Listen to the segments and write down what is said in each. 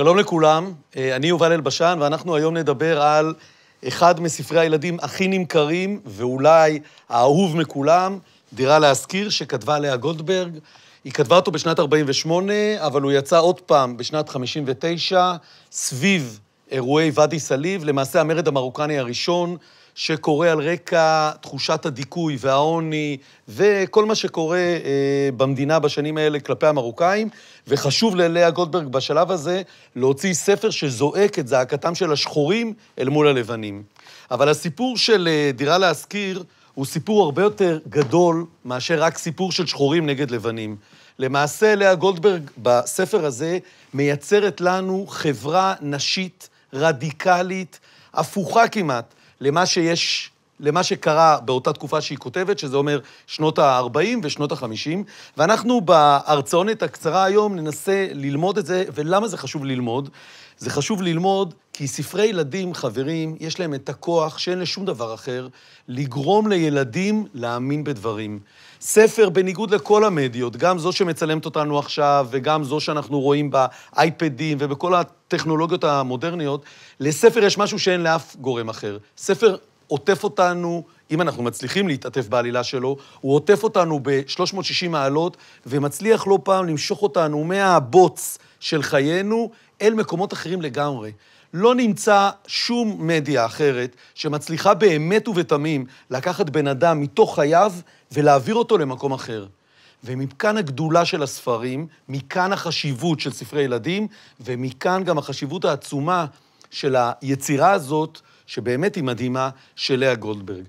שלום לכולם, אה, אני יובל אלבשן, ואנחנו היום נדבר על אחד מספרי הילדים הכי נמכרים, ואולי האהוב מכולם, דירה להשכיר, שכתבה לאה גולדברג. היא כתבה אותו בשנת 48', אבל הוא יצא עוד פעם בשנת 59', סביב אירועי ואדי סאליב, למעשה המרד המרוקני הראשון, שקורה על רקע תחושת הדיכוי והעוני וכל מה שקורה אה, במדינה בשנים האלה כלפי המרוקאים, וחשוב ללאה גולדברג בשלב הזה להוציא ספר שזועק את זעקתם של השחורים אל מול הלבנים. אבל הסיפור של אה, דירה להשכיר הוא סיפור הרבה יותר גדול מאשר רק סיפור של שחורים נגד לבנים. למעשה, לאה גולדברג בספר הזה מייצרת לנו חברה נשית רדיקלית, הפוכה כמעט, למה שיש למה שקרה באותה תקופה שהיא כותבת, שזה אומר שנות ה-40 ושנות ה-50, ואנחנו בהרצאונת הקצרה היום ננסה ללמוד את זה, ולמה זה חשוב ללמוד? זה חשוב ללמוד כי ספרי ילדים, חברים, יש להם את הכוח שאין לשום דבר אחר, לגרום לילדים להאמין בדברים. ספר, בניגוד לכל המדיות, גם זו שמצלמת אותנו עכשיו, וגם זו שאנחנו רואים באייפדים ובכל הטכנולוגיות המודרניות, לספר יש משהו שאין לאף גורם אחר. ספר עוטף אותנו, אם אנחנו מצליחים להתעטף בעלילה שלו, הוא עוטף אותנו ב-360 מעלות, ומצליח לא פעם למשוך אותנו מהבוץ של חיינו אל מקומות אחרים לגמרי. לא נמצא שום מדיה אחרת שמצליחה באמת ובתמים לקחת בן אדם מתוך חייו ולהעביר אותו למקום אחר. ומכאן הגדולה של הספרים, מכאן החשיבות של ספרי ילדים, ומכאן גם החשיבות העצומה של היצירה הזאת שבאמת היא מדהימה, של לאה גולדברג.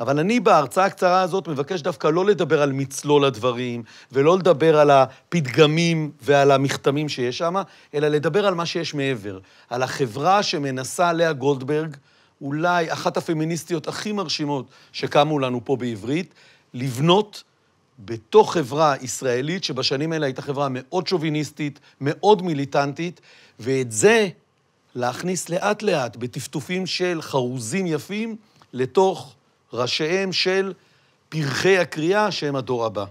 אבל אני בהרצאה הקצרה הזאת מבקש דווקא לא לדבר על מצלול הדברים, ולא לדבר על הפתגמים ועל המכתמים שיש שם, אלא לדבר על מה שיש מעבר, על החברה שמנסה לאה גולדברג, אולי אחת הפמיניסטיות הכי מרשימות שקמו לנו פה בעברית, לבנות בתוך חברה ישראלית, שבשנים האלה הייתה חברה מאוד שוביניסטית, מאוד מיליטנטית, ואת זה להכניס לאט-לאט, בטפטופים של חרוזים יפים, לתוך ראשיהם של פרחי הקריאה, שהם הדור הבא.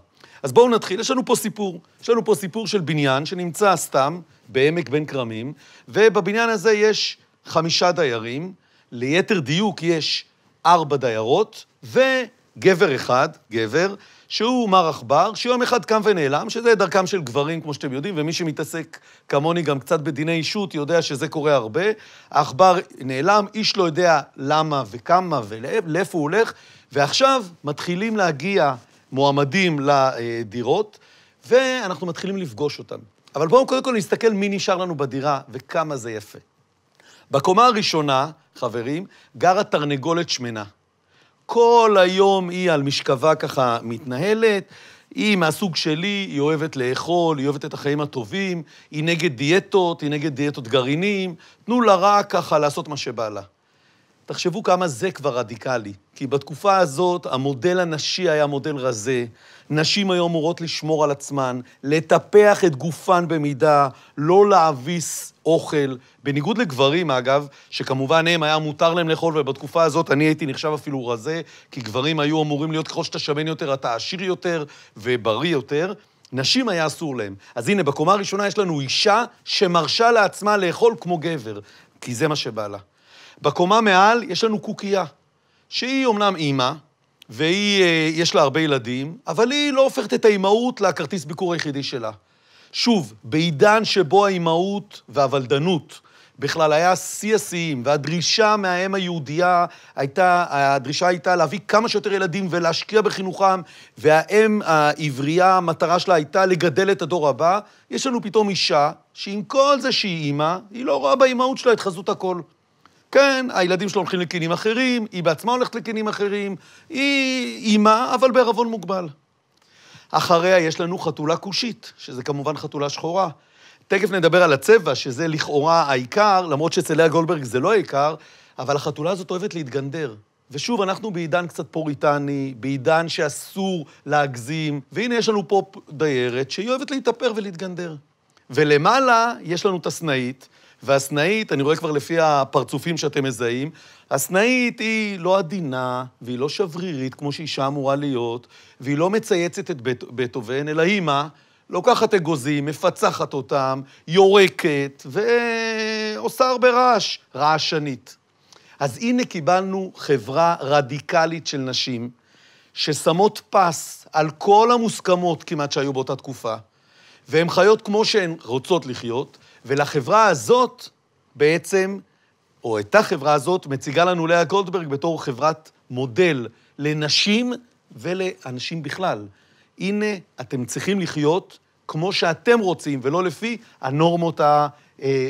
אז בואו נתחיל. יש לנו פה סיפור. יש לנו פה סיפור של בניין שנמצא סתם בעמק בן כרמים, ובבניין הזה יש חמישה דיירים, ליתר דיוק יש ארבע דיירות, וגבר אחד, גבר, שהוא מר עכבר, שיום אחד קם ונעלם, שזה דרכם של גברים, כמו שאתם יודעים, ומי שמתעסק כמוני גם קצת בדיני אישות יודע שזה קורה הרבה. העכבר נעלם, איש לא יודע למה וכמה ולאיפה הוא הולך, ועכשיו מתחילים להגיע מועמדים לדירות, ואנחנו מתחילים לפגוש אותם. אבל בואו קודם כל נסתכל מי נשאר לנו בדירה וכמה זה יפה. בקומה הראשונה, חברים, גרה תרנגולת שמנה. כל היום היא על משכבה ככה מתנהלת. היא מהסוג שלי, היא אוהבת לאכול, היא אוהבת את החיים הטובים, היא נגד דיאטות, היא נגד דיאטות גרעינים, תנו לה רק ככה לעשות מה שבא לה. תחשבו כמה זה כבר רדיקלי, כי בתקופה הזאת המודל הנשי היה מודל רזה, נשים היו אמורות לשמור על עצמן, לטפח את גופן במידה, לא להביס אוכל. בניגוד לגברים, אגב, שכמובן הם, היה מותר להם לאכול, ובתקופה הזאת אני הייתי נחשב אפילו רזה, כי גברים היו אמורים להיות, ככל שאתה שמן יותר, אתה עשיר יותר ובריא יותר. נשים היה אסור להם. אז הנה, בקומה הראשונה יש לנו אישה שמרשה לעצמה לאכול כמו גבר, כי זה מה שבא לה. בקומה מעל יש לנו קוקייה, שהיא אומנם אימא, והיא, אה, יש לה הרבה ילדים, אבל היא לא הופכת את האימהות לכרטיס ביקור היחידי שלה. שוב, בעידן שבו האימהות והוולדנות בכלל היה שיא השיאים, והדרישה מהאם היהודייה הייתה, הדרישה הייתה להביא כמה שיותר ילדים ולהשקיע בחינוכם, והאם העברייה, המטרה שלה הייתה לגדל את הדור הבא, יש לנו פתאום אישה שעם כל זה שהיא אימא, היא לא רואה באימהות שלה את חזות הכל. כן, הילדים שלו הולכים לכינים אחרים, היא בעצמה הולכת לכינים אחרים, היא אימה, אבל בערבון מוגבל. אחריה יש לנו חתולה כושית, שזה כמובן חתולה שחורה. תכף נדבר על הצבע, שזה לכאורה העיקר, למרות שאצל לאה גולדברג זה לא העיקר, אבל החתולה הזאת אוהבת להתגנדר. ושוב, אנחנו בעידן קצת פוריטני, בעידן שאסור להגזים, והנה יש לנו פה דיירת שהיא אוהבת להתאפר ולהתגנדר. ולמעלה יש לנו את הסנאית, והסנאית, אני רואה כבר לפי הפרצופים שאתם מזהים, הסנאית היא לא עדינה, והיא לא שברירית כמו שאישה אמורה להיות, והיא לא מצייצת את בית, בטהובן, אלא היא מה? לוקחת אגוזים, מפצחת אותם, יורקת, ועושה הרבה רעש, רעשנית. אז הנה קיבלנו חברה רדיקלית של נשים, ששמות פס על כל המוסכמות כמעט שהיו באותה תקופה, והן חיות כמו שהן רוצות לחיות, ולחברה הזאת בעצם, או את החברה הזאת, מציגה לנו לאה גולדברג בתור חברת מודל לנשים ולאנשים בכלל. הנה, אתם צריכים לחיות כמו שאתם רוצים, ולא לפי הנורמות אה,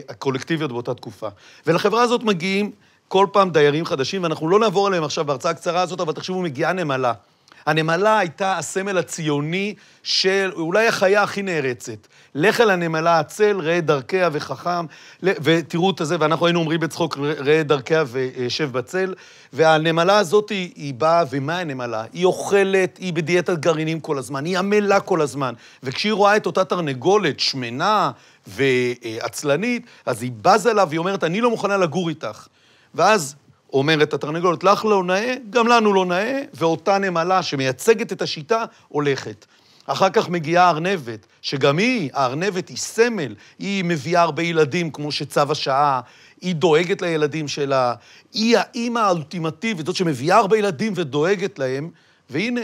הקולקטיביות באותה תקופה. ולחברה הזאת מגיעים כל פעם דיירים חדשים, ואנחנו לא נעבור עליהם עכשיו בהרצאה הקצרה הזאת, אבל תחשבו, מגיעה נמלה. הנמלה הייתה הסמל הציוני של אולי החיה הכי נערצת. לך אל הנמלה עצל, ראה דרכיה וחכם, ותראו את זה, ואנחנו היינו אומרים בצחוק, ראה דרכיה ושב בצל. והנמלה הזאת, היא, היא באה, ומה הנמלה? היא אוכלת, היא בדיאטת גרעינים כל הזמן, היא עמלה כל הזמן. וכשהיא רואה את אותה תרנגולת שמנה ועצלנית, אז היא בזה לה והיא אומרת, אני לא מוכנה לגור איתך. ואז אומרת התרנגולת, לך לא נאה, גם לנו לא נאה, ואותה נמלה שמייצגת את השיטה הולכת. אחר כך מגיעה הארנבת, שגם היא, הארנבת היא סמל, היא מביאה הרבה ילדים, כמו שצו השעה, היא דואגת לילדים שלה, היא האימא האולטימטיבית, זאת שמביאה הרבה ילדים ודואגת להם, והנה,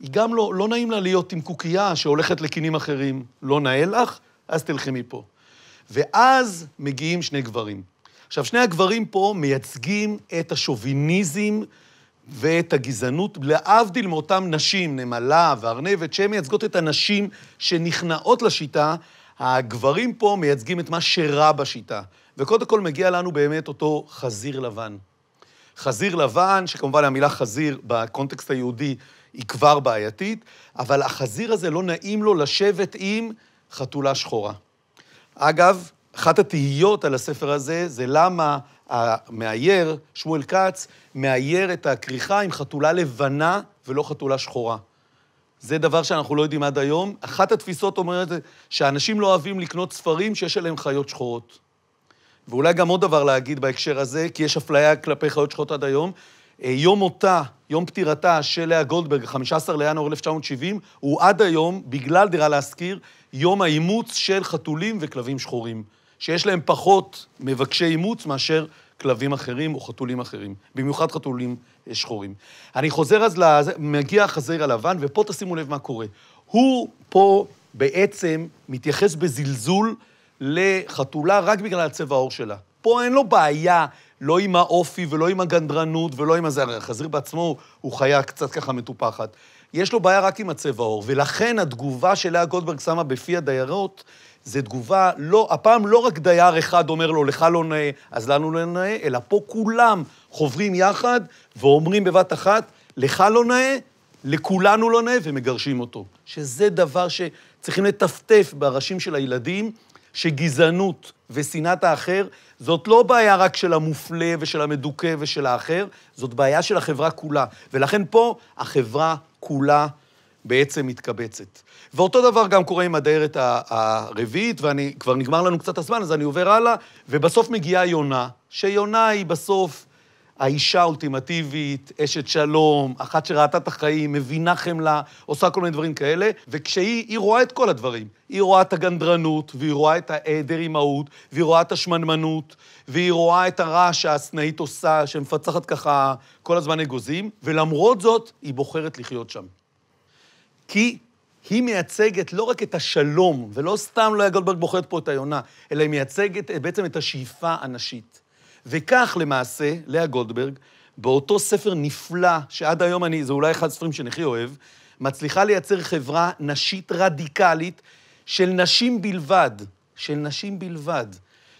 היא גם לא, לא נעים לה להיות עם קוקייה שהולכת לקינים אחרים. לא נאה לך? אז תלכי מפה. ואז מגיעים שני גברים. עכשיו, שני הגברים פה מייצגים את השוביניזם ואת הגזענות, להבדיל מאותן נשים, נמלה וארנבת, שהן מייצגות את הנשים שנכנעות לשיטה, הגברים פה מייצגים את מה שרע בשיטה. וקודם כל מגיע לנו באמת אותו חזיר לבן. חזיר לבן, שכמובן המילה חזיר בקונטקסט היהודי היא כבר בעייתית, אבל החזיר הזה לא נעים לו לשבת עם חתולה שחורה. אגב, אחת התהיות על הספר הזה זה למה המאייר, שמואל כץ, מאייר את הכריכה עם חתולה לבנה ולא חתולה שחורה. זה דבר שאנחנו לא יודעים עד היום. אחת התפיסות אומרת שאנשים לא אוהבים לקנות ספרים שיש עליהם חיות שחורות. ואולי גם עוד דבר להגיד בהקשר הזה, כי יש אפליה כלפי חיות שחורות עד היום. אה, יום מותה, יום פטירתה של לאה גולדברג, 15 לינואר 1970, הוא עד היום, בגלל דירה להשכיר, יום האימוץ של חתולים וכלבים שחורים. שיש להם פחות מבקשי אימוץ מאשר כלבים אחרים או חתולים אחרים, במיוחד חתולים שחורים. אני חוזר אז, לז... מגיע החזיר הלבן, ופה תשימו לב מה קורה. הוא פה בעצם מתייחס בזלזול לחתולה רק בגלל הצבע העור שלה. פה אין לו בעיה לא עם האופי ולא עם הגנדרנות ולא עם הזה, הרי החזיר בעצמו הוא חיה קצת ככה מטופחת. יש לו בעיה רק עם הצבע העור, ולכן התגובה שלאה גולדברג שמה בפי הדיירות, זו תגובה, לא, הפעם לא רק דייר אחד אומר לו, לך לא נאה, אז לנו לא נאה, אלא פה כולם חוברים יחד ואומרים בבת אחת, לך לא נאה, לכולנו לא נאה, ומגרשים אותו. שזה דבר שצריכים לטפטף בראשים של הילדים, שגזענות ושנאת האחר זאת לא בעיה רק של המופלה ושל המדוכא ושל האחר, זאת בעיה של החברה כולה. ולכן פה החברה כולה בעצם מתקבצת. ואותו דבר גם קורה עם הדיירת הרביעית, ואני, כבר נגמר לנו קצת הזמן, אז אני עובר הלאה, ובסוף מגיעה יונה, שיונה היא בסוף... האישה האולטימטיבית, אשת שלום, אחת שראתה את החיים, מבינה חמלה, עושה כל מיני דברים כאלה, וכשהיא, היא רואה את כל הדברים. היא רואה את הגנדרנות, והיא רואה את העדר אימהות, והיא רואה את השמנמנות, והיא רואה את הרע שהסנאית עושה, שמפצחת ככה כל הזמן אגוזים, ולמרות זאת, היא בוחרת לחיות שם. כי היא מייצגת לא רק את השלום, ולא סתם לא היה גולדברג בוחרת פה את היונה, אלא היא מייצגת בעצם את השאיפה הנשית. וכך למעשה, לאה גולדברג, באותו ספר נפלא, שעד היום אני, זה אולי אחד הספרים שאני הכי אוהב, מצליחה לייצר חברה נשית רדיקלית של נשים בלבד, של נשים בלבד,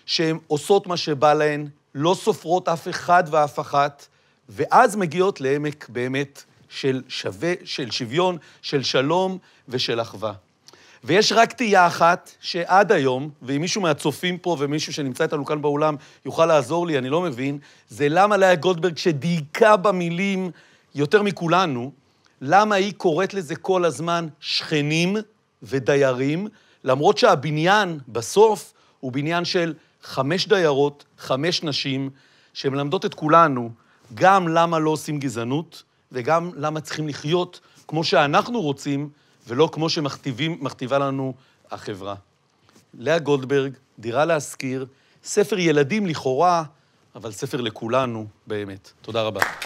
שהן עושות מה שבא להן, לא סופרות אף אחד ואף אחת, ואז מגיעות לעמק באמת של שווה, של שוויון, של שלום ושל אחווה. ויש רק תהייה אחת שעד היום, ואם מישהו מהצופים פה ומישהו שנמצא איתנו כאן באולם יוכל לעזור לי, אני לא מבין, זה למה לאה גולדברג, שדייקה במילים יותר מכולנו, למה היא קוראת לזה כל הזמן שכנים ודיירים, למרות שהבניין בסוף הוא בניין של חמש דיירות, חמש נשים, שמלמדות את כולנו גם למה לא עושים גזענות וגם למה צריכים לחיות כמו שאנחנו רוצים, ולא כמו שמכתיבה לנו החברה. לאה גולדברג, דירה להשכיר, ספר ילדים לכאורה, אבל ספר לכולנו באמת. תודה רבה.